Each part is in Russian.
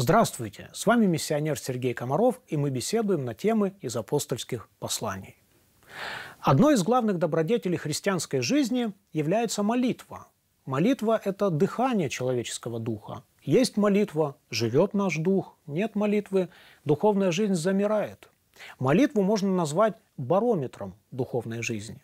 Здравствуйте! С вами миссионер Сергей Комаров, и мы беседуем на темы из апостольских посланий. Одной из главных добродетелей христианской жизни является молитва. Молитва – это дыхание человеческого духа. Есть молитва – живет наш дух, нет молитвы – духовная жизнь замирает. Молитву можно назвать барометром духовной жизни.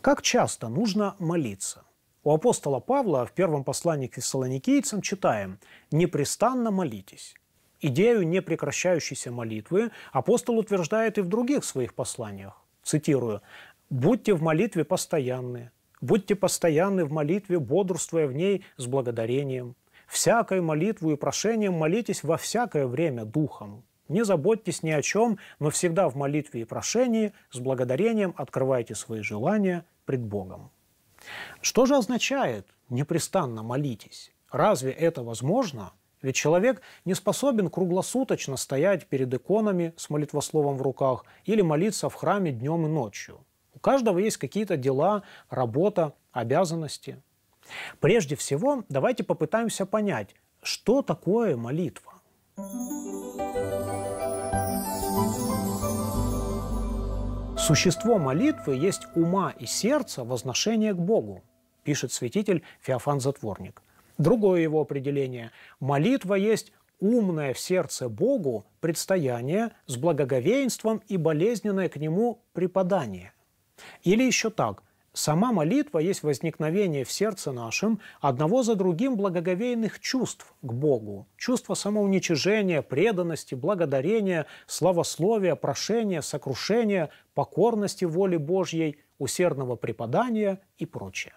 Как часто нужно молиться – у апостола Павла в первом послании к фессалоникийцам читаем «Непрестанно молитесь». Идею непрекращающейся молитвы апостол утверждает и в других своих посланиях. Цитирую. «Будьте в молитве постоянны, будьте постоянны в молитве, бодрствуя в ней с благодарением. Всякой молитву и прошением молитесь во всякое время духом. Не заботьтесь ни о чем, но всегда в молитве и прошении с благодарением открывайте свои желания пред Богом». Что же означает «непрестанно молитесь»? Разве это возможно? Ведь человек не способен круглосуточно стоять перед иконами с молитвословом в руках или молиться в храме днем и ночью. У каждого есть какие-то дела, работа, обязанности. Прежде всего, давайте попытаемся понять, что такое молитва. Существо молитвы есть ума и сердца возношение к Богу, пишет святитель Феофан Затворник. Другое его определение – молитва есть умное в сердце Богу предстояние с благоговейством и болезненное к нему преподание. Или еще так – Сама молитва есть возникновение в сердце нашем одного за другим благоговейных чувств к Богу. Чувство самоуничижения, преданности, благодарения, славословия, прошения, сокрушения, покорности воли Божьей, усердного преподания и прочее.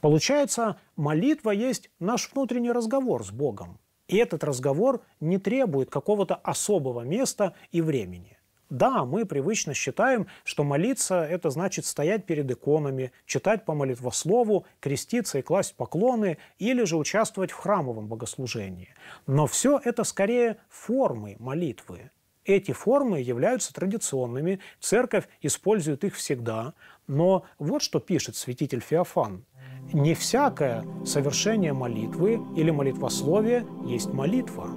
Получается, молитва есть наш внутренний разговор с Богом. И этот разговор не требует какого-то особого места и времени. Да, мы привычно считаем, что молиться – это значит стоять перед иконами, читать по молитвослову, креститься и класть поклоны, или же участвовать в храмовом богослужении. Но все это скорее формы молитвы. Эти формы являются традиционными, церковь использует их всегда. Но вот что пишет святитель Феофан. «Не всякое совершение молитвы или молитвословие есть молитва».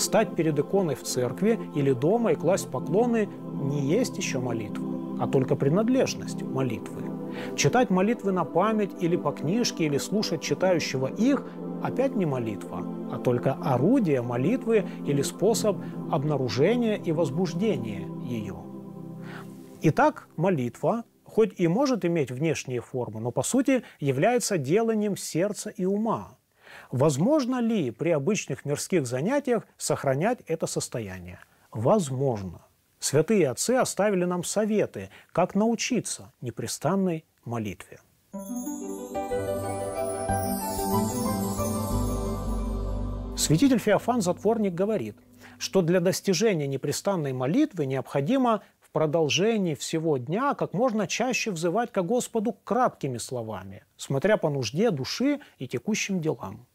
Стать перед иконой в церкви или дома и класть поклоны не есть еще молитва, а только принадлежность молитвы. Читать молитвы на память или по книжке, или слушать читающего их – опять не молитва, а только орудие молитвы или способ обнаружения и возбуждения ее. Итак, молитва, хоть и может иметь внешние формы, но по сути является деланием сердца и ума – Возможно ли при обычных мирских занятиях сохранять это состояние? Возможно. Святые отцы оставили нам советы, как научиться непрестанной молитве. Святитель Феофан Затворник говорит, что для достижения непрестанной молитвы необходимо в продолжении всего дня как можно чаще взывать ко Господу краткими словами, смотря по нужде души и текущим делам.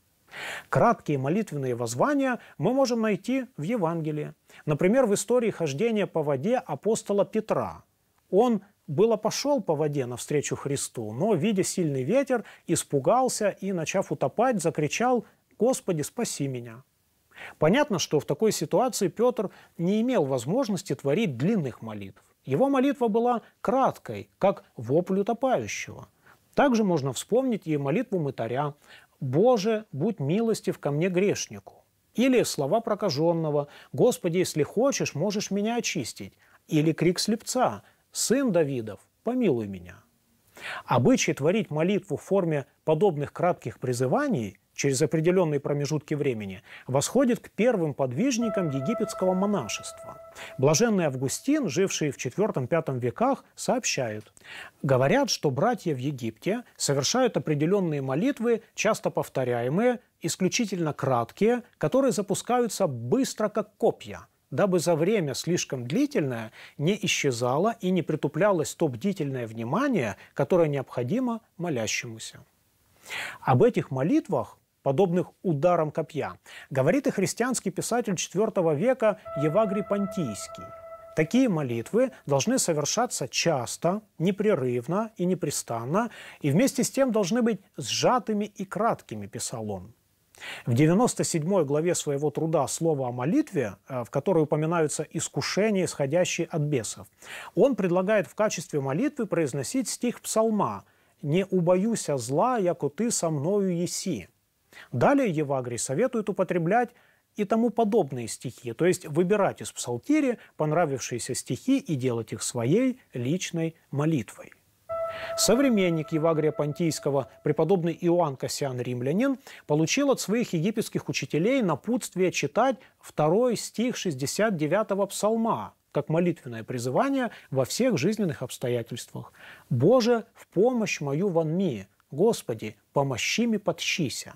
Краткие молитвенные воззвания мы можем найти в Евангелии. Например, в истории хождения по воде апостола Петра. Он было пошел по воде навстречу Христу, но, видя сильный ветер, испугался и, начав утопать, закричал «Господи, спаси меня!» Понятно, что в такой ситуации Петр не имел возможности творить длинных молитв. Его молитва была краткой, как вопль утопающего. Также можно вспомнить и молитву мытаря «Боже, будь милостив ко мне грешнику». Или слова прокаженного «Господи, если хочешь, можешь меня очистить». Или крик слепца «Сын Давидов, помилуй меня». Обычай творить молитву в форме подобных кратких призываний – через определенные промежутки времени, восходит к первым подвижникам египетского монашества. Блаженный Августин, живший в IV-V веках, сообщает. Говорят, что братья в Египте совершают определенные молитвы, часто повторяемые, исключительно краткие, которые запускаются быстро, как копья – дабы за время слишком длительное не исчезало и не притуплялось то бдительное внимание, которое необходимо молящемуся. Об этих молитвах подобных ударам копья, говорит и христианский писатель IV века Евагрий Понтийский. Такие молитвы должны совершаться часто, непрерывно и непрестанно, и вместе с тем должны быть сжатыми и краткими, писал он. В 97 главе своего труда «Слово о молитве», э, в которой упоминаются искушения, исходящие от бесов, он предлагает в качестве молитвы произносить стих псалма «Не убоюся зла, яко ты со мною еси». Далее Евагрий советует употреблять и тому подобные стихи, то есть выбирать из псалтири понравившиеся стихи и делать их своей личной молитвой. Современник Евагрия Понтийского, преподобный Иоанн Кассиан Римлянин, получил от своих египетских учителей напутствие читать второй стих 69-го псалма, как молитвенное призывание во всех жизненных обстоятельствах. «Боже, в помощь мою ванми, Господи, помощи ми подщися».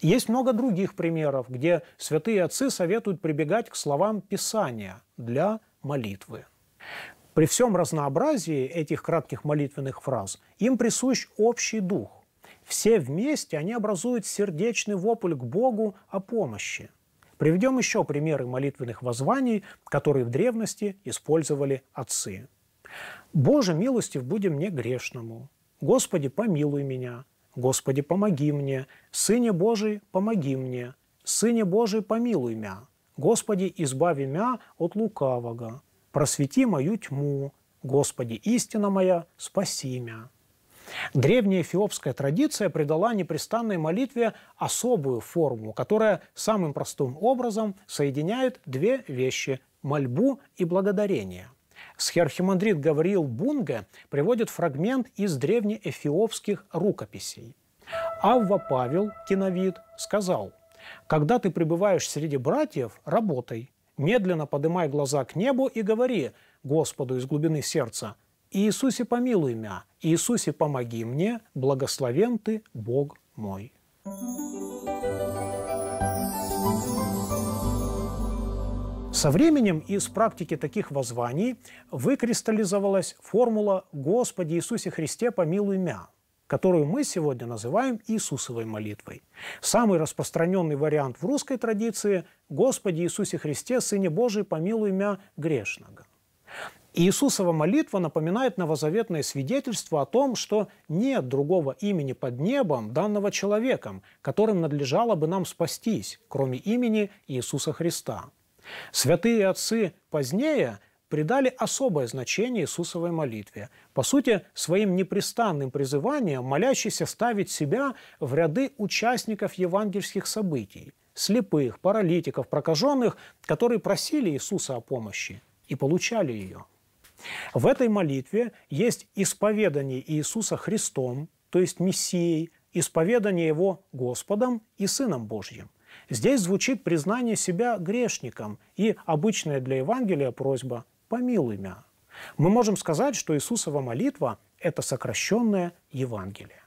Есть много других примеров, где святые отцы советуют прибегать к словам Писания для молитвы. При всем разнообразии этих кратких молитвенных фраз им присущ общий дух. Все вместе они образуют сердечный вопль к Богу о помощи. Приведем еще примеры молитвенных воззваний, которые в древности использовали отцы. «Боже, милостив будем мне грешному! Господи, помилуй меня! Господи, помоги мне, Сыне Божий, помоги мне, Сыне Божий, помилуй мя, Господи, избави мя от лукавого, просвети мою тьму, Господи, истина моя, спаси мя». Древняя эфиопская традиция придала непрестанной молитве особую форму, которая самым простым образом соединяет две вещи – мольбу и благодарение – с Херхимандрит Гавриил Бунга приводит фрагмент из древнеэфиопских рукописей. Авва Павел, киновид, сказал, «Когда ты пребываешь среди братьев, работай, медленно поднимай глаза к небу и говори Господу из глубины сердца, «Иисусе помилуй меня, Иисусе помоги мне, благословен ты, Бог мой». thank you Со временем из практики таких воззваний выкристаллизовалась формула «Господи Иисусе Христе, помилуй мя», которую мы сегодня называем Иисусовой молитвой. Самый распространенный вариант в русской традиции – «Господи Иисусе Христе, Сыне Божий, помилуй мя грешного». Иисусова молитва напоминает новозаветное свидетельство о том, что нет другого имени под небом, данного человеком, которым надлежало бы нам спастись, кроме имени Иисуса Христа. Святые отцы позднее придали особое значение Иисусовой молитве. По сути, своим непрестанным призыванием молящийся ставит себя в ряды участников евангельских событий – слепых, паралитиков, прокаженных, которые просили Иисуса о помощи и получали ее. В этой молитве есть исповедание Иисуса Христом, то есть Мессией, исповедание Его Господом и Сыном Божьим. Здесь звучит признание себя грешником и обычная для Евангелия просьба «помилуй меня». Мы можем сказать, что Иисусова молитва – это сокращенное Евангелие.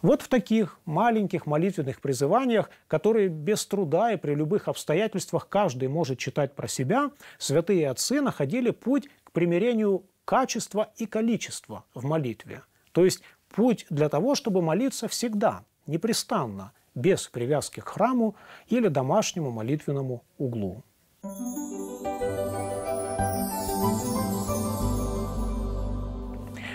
Вот в таких маленьких молитвенных призываниях, которые без труда и при любых обстоятельствах каждый может читать про себя, святые отцы находили путь к примирению качества и количества в молитве. То есть путь для того, чтобы молиться всегда, непрестанно, без привязки к храму или домашнему молитвенному углу.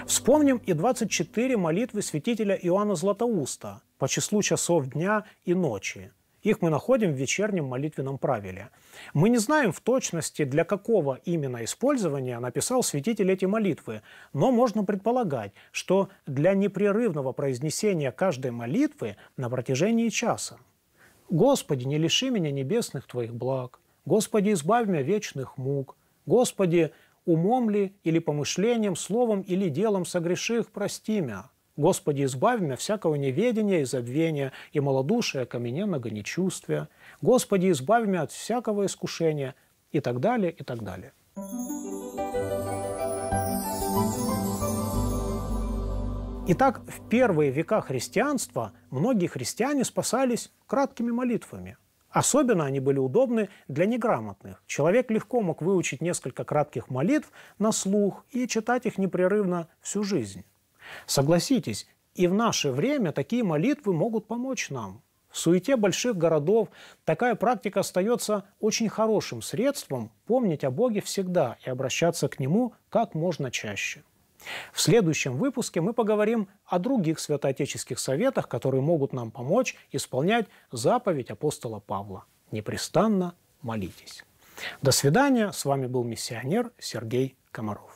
Вспомним и 24 молитвы святителя Иоанна Златоуста по числу часов дня и ночи – их мы находим в вечернем молитвенном правиле. Мы не знаем в точности, для какого именно использования написал святитель эти молитвы, но можно предполагать, что для непрерывного произнесения каждой молитвы на протяжении часа. «Господи, не лиши меня небесных Твоих благ», «Господи, избавь меня вечных мук», «Господи, умом ли или помышлением, словом или делом согреших, прости меня», Господи, избавь меня всякого неведения и забвения, и малодушия ко мне многонечувствия. Господи, избавь меня от всякого искушения, и так далее, и так далее. Итак, в первые века христианства многие христиане спасались краткими молитвами. Особенно они были удобны для неграмотных. Человек легко мог выучить несколько кратких молитв на слух и читать их непрерывно всю жизнь. Согласитесь, и в наше время такие молитвы могут помочь нам. В суете больших городов такая практика остается очень хорошим средством помнить о Боге всегда и обращаться к Нему как можно чаще. В следующем выпуске мы поговорим о других святоотеческих советах, которые могут нам помочь исполнять заповедь апостола Павла. Непрестанно молитесь. До свидания. С вами был миссионер Сергей Комаров.